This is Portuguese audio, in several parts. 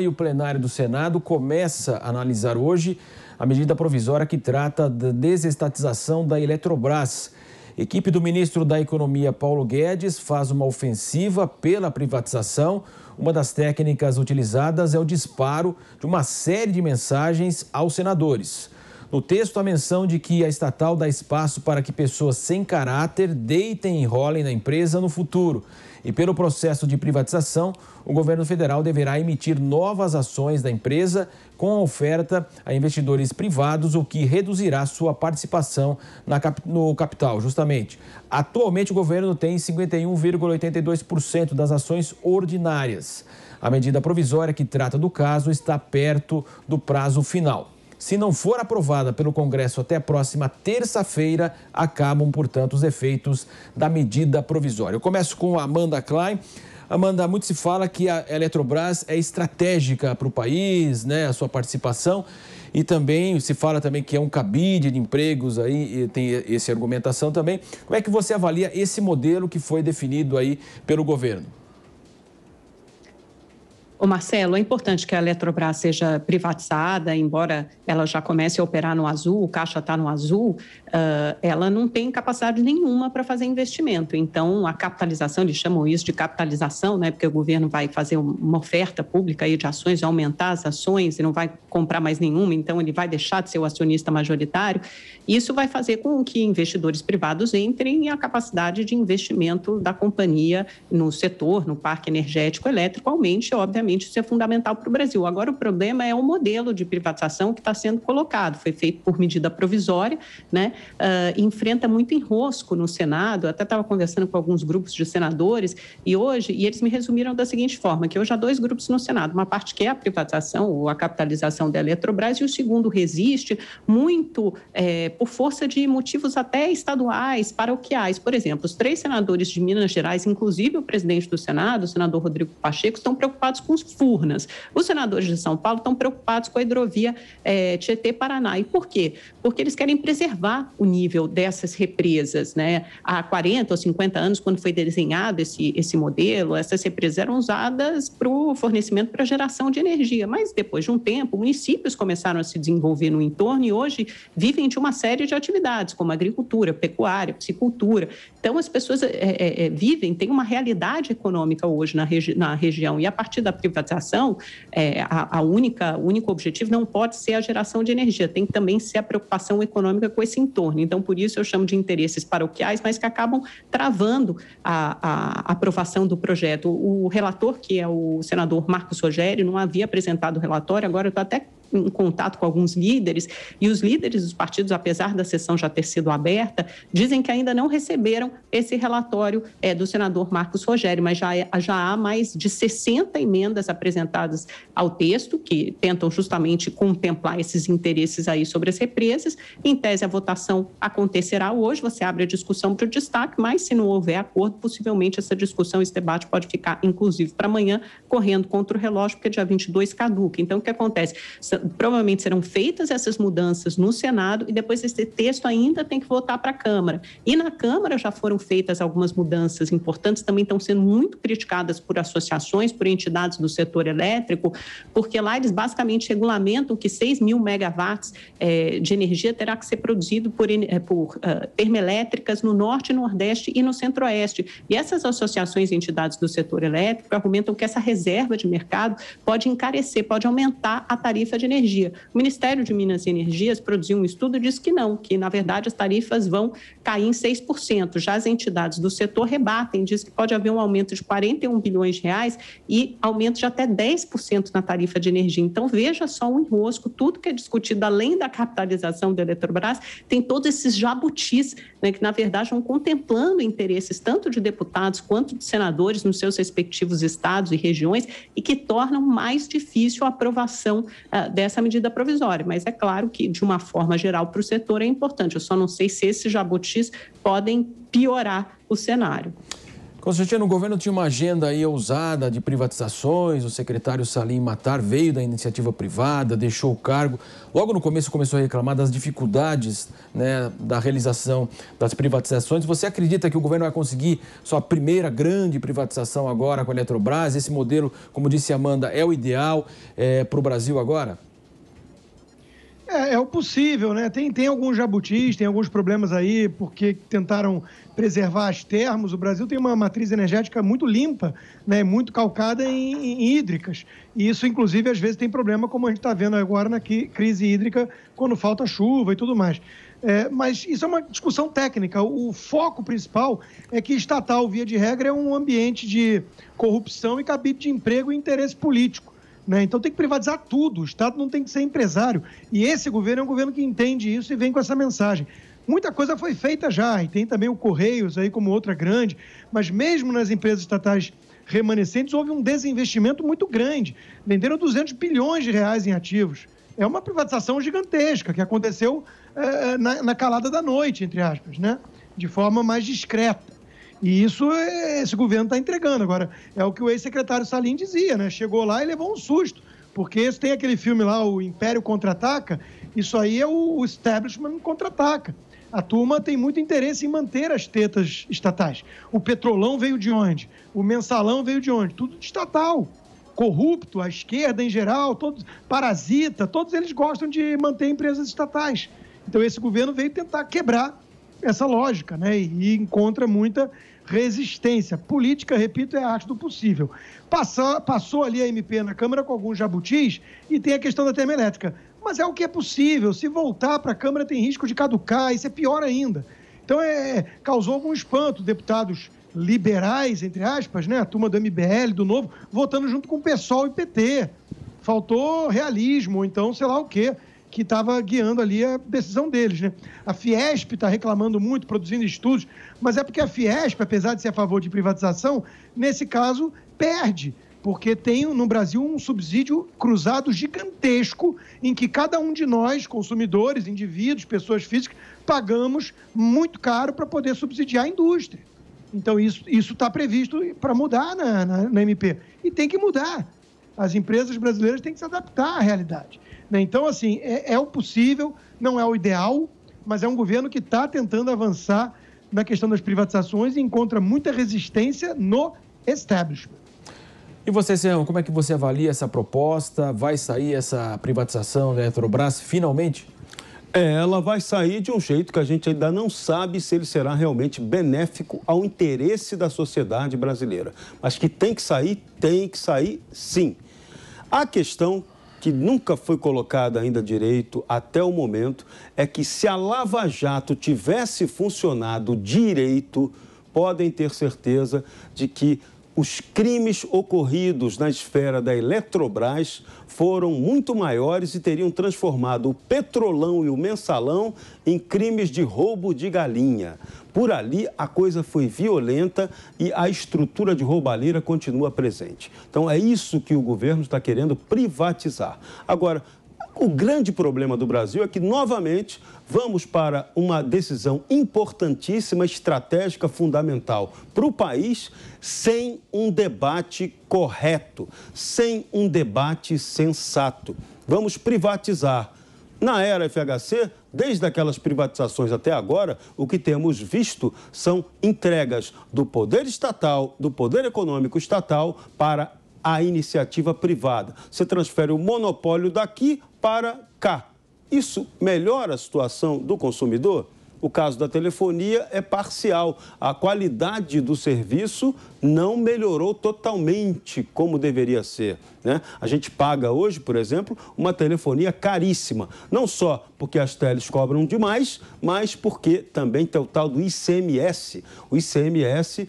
E o plenário do Senado começa a analisar hoje a medida provisória que trata da desestatização da Eletrobras. Equipe do ministro da Economia, Paulo Guedes, faz uma ofensiva pela privatização. Uma das técnicas utilizadas é o disparo de uma série de mensagens aos senadores. No texto, a menção de que a estatal dá espaço para que pessoas sem caráter deitem e enrolem na empresa no futuro. E pelo processo de privatização, o governo federal deverá emitir novas ações da empresa com oferta a investidores privados, o que reduzirá sua participação cap... no capital, justamente. Atualmente, o governo tem 51,82% das ações ordinárias. A medida provisória que trata do caso está perto do prazo final. Se não for aprovada pelo Congresso até a próxima terça-feira, acabam, portanto, os efeitos da medida provisória. Eu começo com a Amanda Klein. Amanda, muito se fala que a Eletrobras é estratégica para o país, né, a sua participação, e também se fala também que é um cabide de empregos aí, tem essa argumentação também. Como é que você avalia esse modelo que foi definido aí pelo governo? O Marcelo, é importante que a Eletrobras seja privatizada, embora ela já comece a operar no azul, o caixa está no azul, uh, ela não tem capacidade nenhuma para fazer investimento. Então, a capitalização, eles chamam isso de capitalização, né, porque o governo vai fazer uma oferta pública aí de ações, aumentar as ações e não vai comprar mais nenhuma, então ele vai deixar de ser o acionista majoritário. Isso vai fazer com que investidores privados entrem e a capacidade de investimento da companhia no setor, no parque energético elétrico, aumente, obviamente isso é fundamental para o Brasil. Agora, o problema é o modelo de privatização que está sendo colocado. Foi feito por medida provisória, né? Uh, enfrenta muito enrosco no Senado. até estava conversando com alguns grupos de senadores e hoje, e eles me resumiram da seguinte forma: que hoje há dois grupos no Senado. Uma parte que é a privatização ou a capitalização da Eletrobras, e o segundo resiste muito é, por força de motivos até estaduais, paroquiais. Por exemplo, os três senadores de Minas Gerais, inclusive o presidente do Senado, o senador Rodrigo Pacheco, estão preocupados com os Furnas. Os senadores de São Paulo estão preocupados com a hidrovia é, Tietê-Paraná. E por quê? Porque eles querem preservar o nível dessas represas. Né? Há 40 ou 50 anos, quando foi desenhado esse, esse modelo, essas represas eram usadas para o fornecimento para geração de energia. Mas depois de um tempo, municípios começaram a se desenvolver no entorno e hoje vivem de uma série de atividades, como agricultura, pecuária, piscicultura. Então, as pessoas é, é, é vivem, têm uma realidade econômica hoje na, regi na região. E a partir da privatização, é, a, a, única, o único objetivo não pode ser a geração de energia, tem que também ser a preocupação econômica com esse entorno. Então, por isso eu chamo de interesses paroquiais, mas que acabam travando a, a aprovação do projeto. O relator, que é o senador Marcos Rogério, não havia apresentado o relatório, agora eu estou até em contato com alguns líderes, e os líderes dos partidos, apesar da sessão já ter sido aberta, dizem que ainda não receberam esse relatório é, do senador Marcos Rogério, mas já, é, já há mais de 60 emendas apresentadas ao texto, que tentam justamente contemplar esses interesses aí sobre as represas. Em tese, a votação acontecerá hoje, você abre a discussão para o destaque, mas se não houver acordo, possivelmente essa discussão, esse debate pode ficar, inclusive, para amanhã, correndo contra o relógio, porque é dia 22 caduca. Então, o que acontece? provavelmente serão feitas essas mudanças no Senado e depois esse texto ainda tem que voltar para a Câmara. E na Câmara já foram feitas algumas mudanças importantes, também estão sendo muito criticadas por associações, por entidades do setor elétrico, porque lá eles basicamente regulamentam que 6 mil megawatts eh, de energia terá que ser produzido por, eh, por eh, termoelétricas no Norte, Nordeste e no Centro-Oeste. E essas associações e entidades do setor elétrico argumentam que essa reserva de mercado pode encarecer, pode aumentar a tarifa de energia energia. O Ministério de Minas e Energias produziu um estudo e diz que não, que na verdade as tarifas vão cair em 6%. Já as entidades do setor rebatem, diz que pode haver um aumento de 41 bilhões de reais e aumento de até 10% na tarifa de energia. Então veja só o um enrosco, tudo que é discutido além da capitalização da Eletrobras, tem todos esses jabutis, né, que na verdade vão contemplando interesses tanto de deputados quanto de senadores nos seus respectivos estados e regiões e que tornam mais difícil a aprovação uh, dessa medida provisória. Mas é claro que, de uma forma geral, para o setor é importante. Eu só não sei se esses jabutis podem piorar o cenário. Constantino, o governo tinha uma agenda aí ousada de privatizações, o secretário Salim Matar veio da iniciativa privada, deixou o cargo. Logo no começo começou a reclamar das dificuldades né, da realização das privatizações. Você acredita que o governo vai conseguir sua primeira grande privatização agora com a Eletrobras? Esse modelo, como disse Amanda, é o ideal é, eh, para o Brasil agora? É, é o possível, né? Tem, tem alguns jabutis, tem alguns problemas aí, porque tentaram preservar as termos. O Brasil tem uma matriz energética muito limpa, né? muito calcada em, em hídricas. E isso, inclusive, às vezes tem problema, como a gente está vendo agora na crise hídrica, quando falta chuva e tudo mais. É, mas isso é uma discussão técnica. O foco principal é que estatal, via de regra, é um ambiente de corrupção e cabide de emprego e interesse político. Né? Então tem que privatizar tudo, o Estado não tem que ser empresário. E esse governo é um governo que entende isso e vem com essa mensagem. Muita coisa foi feita já, e tem também o Correios aí como outra grande, mas mesmo nas empresas estatais remanescentes houve um desinvestimento muito grande. Venderam 200 bilhões de reais em ativos. É uma privatização gigantesca que aconteceu é, na, na calada da noite, entre aspas, né? de forma mais discreta. E isso é, esse governo está entregando. Agora, é o que o ex-secretário Salim dizia, né? Chegou lá e levou um susto. Porque esse, tem aquele filme lá, O Império Contra-Ataca, isso aí é o establishment contra-ataca. A turma tem muito interesse em manter as tetas estatais. O petrolão veio de onde? O mensalão veio de onde? Tudo de estatal. Corrupto, a esquerda em geral, todos, parasita, todos eles gostam de manter empresas estatais. Então esse governo veio tentar quebrar essa lógica, né? E encontra muita resistência. Política, repito, é a arte do possível. Passou, passou ali a MP na Câmara com alguns jabutis e tem a questão da termoelétrica. Mas é o que é possível. Se voltar para a Câmara, tem risco de caducar, isso é pior ainda. Então, é, é, causou algum espanto, deputados liberais, entre aspas, né? a turma do MBL, do Novo, votando junto com o PSOL e PT. Faltou realismo, então sei lá o quê que estava guiando ali a decisão deles. Né? A Fiesp está reclamando muito, produzindo estudos, mas é porque a Fiesp, apesar de ser a favor de privatização, nesse caso perde, porque tem no Brasil um subsídio cruzado gigantesco em que cada um de nós, consumidores, indivíduos, pessoas físicas, pagamos muito caro para poder subsidiar a indústria. Então, isso está previsto para mudar na, na, na MP. E tem que mudar. As empresas brasileiras têm que se adaptar à realidade. Né? Então, assim, é, é o possível, não é o ideal, mas é um governo que está tentando avançar na questão das privatizações e encontra muita resistência no establishment. E você, senhor como é que você avalia essa proposta? Vai sair essa privatização da Eletrobras finalmente? É, ela vai sair de um jeito que a gente ainda não sabe se ele será realmente benéfico ao interesse da sociedade brasileira. Mas que tem que sair, tem que sair sim. A questão que nunca foi colocada ainda direito até o momento é que se a Lava Jato tivesse funcionado direito, podem ter certeza de que os crimes ocorridos na esfera da Eletrobras foram muito maiores e teriam transformado o Petrolão e o Mensalão em crimes de roubo de galinha. Por ali, a coisa foi violenta e a estrutura de roubalheira continua presente. Então, é isso que o governo está querendo privatizar. Agora, o grande problema do Brasil é que, novamente, vamos para uma decisão importantíssima, estratégica, fundamental para o país, sem um debate correto, sem um debate sensato. Vamos privatizar. Na era FHC, desde aquelas privatizações até agora, o que temos visto são entregas do poder estatal, do poder econômico estatal, para à iniciativa privada. Você transfere o monopólio daqui para cá. Isso melhora a situação do consumidor? O caso da telefonia é parcial. A qualidade do serviço não melhorou totalmente como deveria ser. Né? A gente paga hoje, por exemplo, uma telefonia caríssima. Não só porque as teles cobram demais, mas porque também tem o tal do ICMS. O ICMS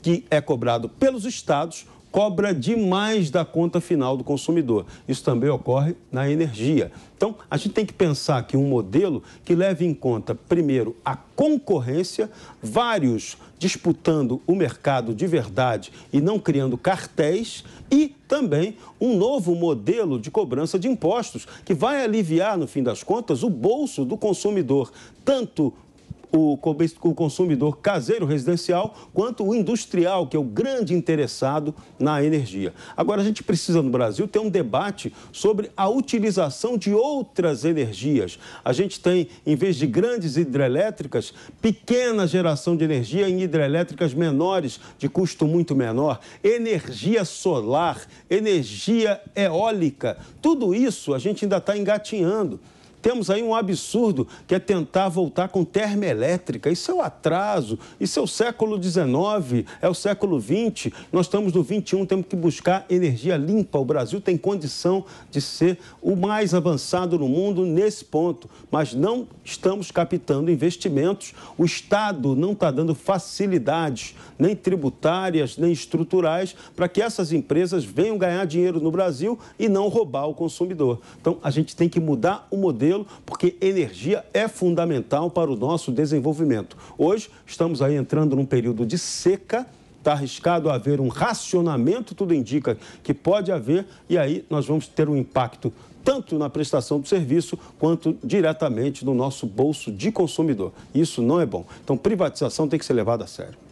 que é cobrado pelos estados cobra demais da conta final do consumidor. Isso também ocorre na energia. Então, a gente tem que pensar que um modelo que leve em conta, primeiro, a concorrência, vários disputando o mercado de verdade e não criando cartéis, e também um novo modelo de cobrança de impostos, que vai aliviar, no fim das contas, o bolso do consumidor, tanto o, consumidor caseiro residencial, quanto o industrial, que é o grande interessado na energia. Agora, a gente precisa no Brasil ter um debate sobre a utilização de outras energias. A gente tem, em vez de grandes hidrelétricas, pequena geração de energia em hidrelétricas menores, de custo muito menor, energia solar, energia eólica. Tudo isso a gente ainda está engatinhando temos aí um absurdo que é tentar voltar com termoelétrica. Isso é o um atraso, isso é o século XIX, é o século XX. Nós estamos no XXI, temos que buscar energia limpa. O Brasil tem condição de ser o mais avançado no mundo nesse ponto, mas não estamos captando investimentos. O Estado não está dando facilidades, nem tributárias, nem estruturais, para que essas empresas venham ganhar dinheiro no Brasil e não roubar o consumidor. Então, a gente tem que mudar o modelo porque energia é fundamental para o nosso desenvolvimento. Hoje, estamos aí entrando num período de seca está arriscado a haver um racionamento, tudo indica que pode haver, e aí nós vamos ter um impacto tanto na prestação do serviço quanto diretamente no nosso bolso de consumidor. Isso não é bom. Então, privatização tem que ser levada a sério.